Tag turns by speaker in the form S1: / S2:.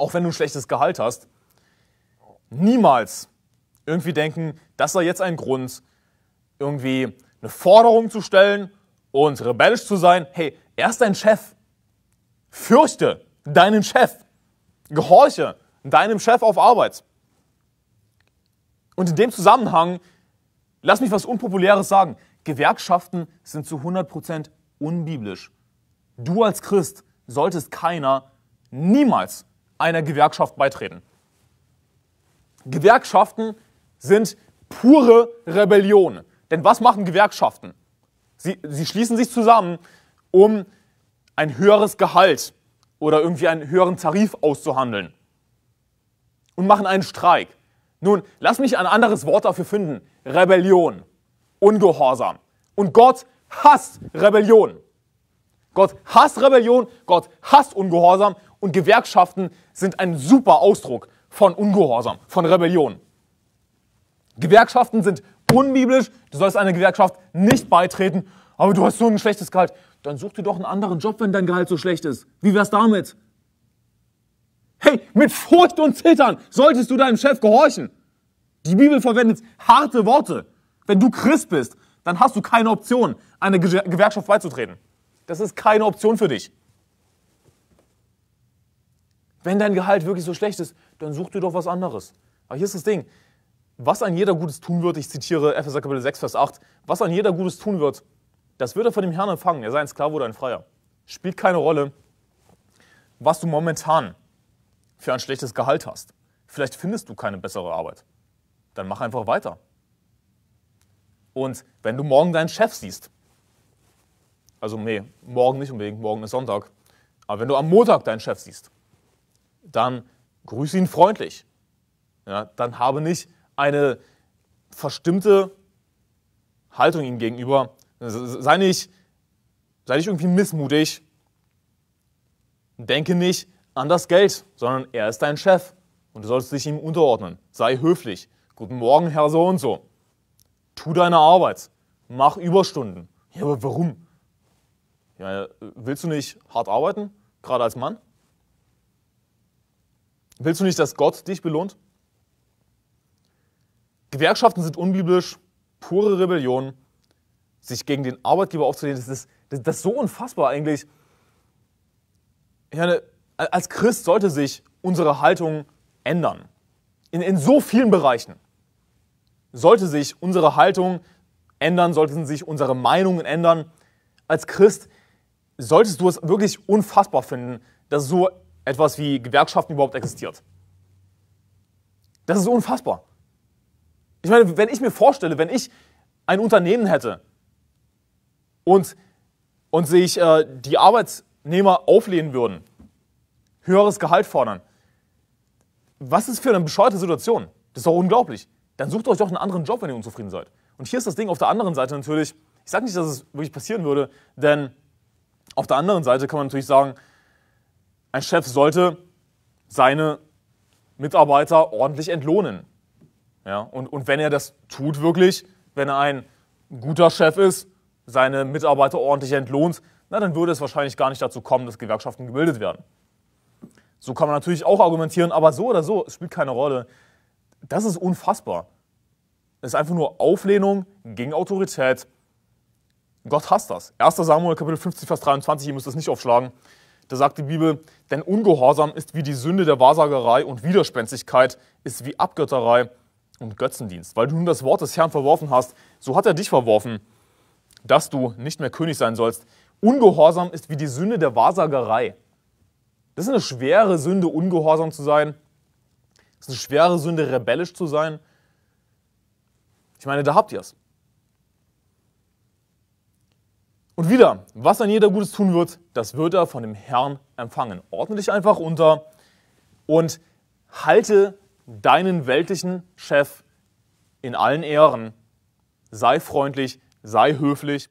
S1: auch wenn du ein schlechtes Gehalt hast, niemals irgendwie denken, das sei jetzt ein Grund, irgendwie eine Forderung zu stellen und rebellisch zu sein. Hey, er ist dein Chef. Fürchte deinen Chef. Gehorche deinem Chef auf Arbeit. Und in dem Zusammenhang, lass mich was Unpopuläres sagen. Gewerkschaften sind zu 100% unbiblisch. Du als Christ solltest keiner, niemals einer Gewerkschaft beitreten. Gewerkschaften sind pure Rebellion. Denn was machen Gewerkschaften? Sie, sie schließen sich zusammen, um ein höheres Gehalt oder irgendwie einen höheren Tarif auszuhandeln und machen einen Streik. Nun, lass mich ein anderes Wort dafür finden. Rebellion. Ungehorsam. Und Gott hasst Rebellion. Gott hasst Rebellion, Gott hasst Ungehorsam und Gewerkschaften sind ein super Ausdruck von Ungehorsam, von Rebellion. Gewerkschaften sind unbiblisch, du sollst einer Gewerkschaft nicht beitreten, aber du hast so ein schlechtes Gehalt. Dann such dir doch einen anderen Job, wenn dein Gehalt so schlecht ist. Wie wär's damit? Hey, mit Furcht und Zittern solltest du deinem Chef gehorchen. Die Bibel verwendet harte Worte. Wenn du Christ bist, dann hast du keine Option, einer Gewerkschaft beizutreten. Das ist keine Option für dich. Wenn dein Gehalt wirklich so schlecht ist, dann such dir doch was anderes. Aber hier ist das Ding. Was ein jeder Gutes tun wird, ich zitiere Epheser Kapitel 6, Vers 8, was ein jeder Gutes tun wird, das wird er von dem Herrn empfangen, er sei ein Sklave oder ein Freier. Spielt keine Rolle, was du momentan für ein schlechtes Gehalt hast. Vielleicht findest du keine bessere Arbeit. Dann mach einfach weiter. Und wenn du morgen deinen Chef siehst, also nee, morgen nicht unbedingt, morgen ist Sonntag, aber wenn du am Montag deinen Chef siehst, dann grüße ihn freundlich. Ja, dann habe nicht eine verstimmte Haltung ihm gegenüber. Sei nicht, sei nicht irgendwie missmutig. Denke nicht an das Geld, sondern er ist dein Chef und du sollst dich ihm unterordnen. Sei höflich. Guten Morgen, Herr so und so. Tu deine Arbeit. Mach Überstunden. Ja, aber warum? Ja, willst du nicht hart arbeiten, gerade als Mann? Willst du nicht, dass Gott dich belohnt? Gewerkschaften sind unbiblisch, pure Rebellion. Sich gegen den Arbeitgeber aufzulehnen, das ist, das, das ist so unfassbar eigentlich. Ja, als Christ sollte sich unsere Haltung ändern. In, in so vielen Bereichen sollte sich unsere Haltung ändern, sollten sich unsere Meinungen ändern. Als Christ solltest du es wirklich unfassbar finden, dass es so etwas wie Gewerkschaften überhaupt existiert. Das ist unfassbar. Ich meine, wenn ich mir vorstelle, wenn ich ein Unternehmen hätte und, und sich äh, die Arbeitnehmer auflehnen würden, höheres Gehalt fordern, was ist für eine bescheuerte Situation? Das ist doch unglaublich. Dann sucht euch doch einen anderen Job, wenn ihr unzufrieden seid. Und hier ist das Ding auf der anderen Seite natürlich, ich sage nicht, dass es wirklich passieren würde, denn auf der anderen Seite kann man natürlich sagen, ein Chef sollte seine Mitarbeiter ordentlich entlohnen. Ja, und, und wenn er das tut wirklich, wenn er ein guter Chef ist, seine Mitarbeiter ordentlich entlohnt, na, dann würde es wahrscheinlich gar nicht dazu kommen, dass Gewerkschaften gebildet werden. So kann man natürlich auch argumentieren, aber so oder so, es spielt keine Rolle. Das ist unfassbar. Es ist einfach nur Auflehnung gegen Autorität. Gott hasst das. 1. Samuel Kapitel 50, Vers 23, ihr müsst das nicht aufschlagen. Da sagt die Bibel, denn Ungehorsam ist wie die Sünde der Wahrsagerei und Widerspenstigkeit ist wie Abgötterei und Götzendienst. Weil du nun das Wort des Herrn verworfen hast, so hat er dich verworfen, dass du nicht mehr König sein sollst. Ungehorsam ist wie die Sünde der Wahrsagerei. Das ist eine schwere Sünde, ungehorsam zu sein. Das ist eine schwere Sünde, rebellisch zu sein. Ich meine, da habt ihr es. Und wieder, was ein jeder Gutes tun wird, das wird er von dem Herrn empfangen. Ordne dich einfach unter und halte deinen weltlichen Chef in allen Ehren. Sei freundlich, sei höflich.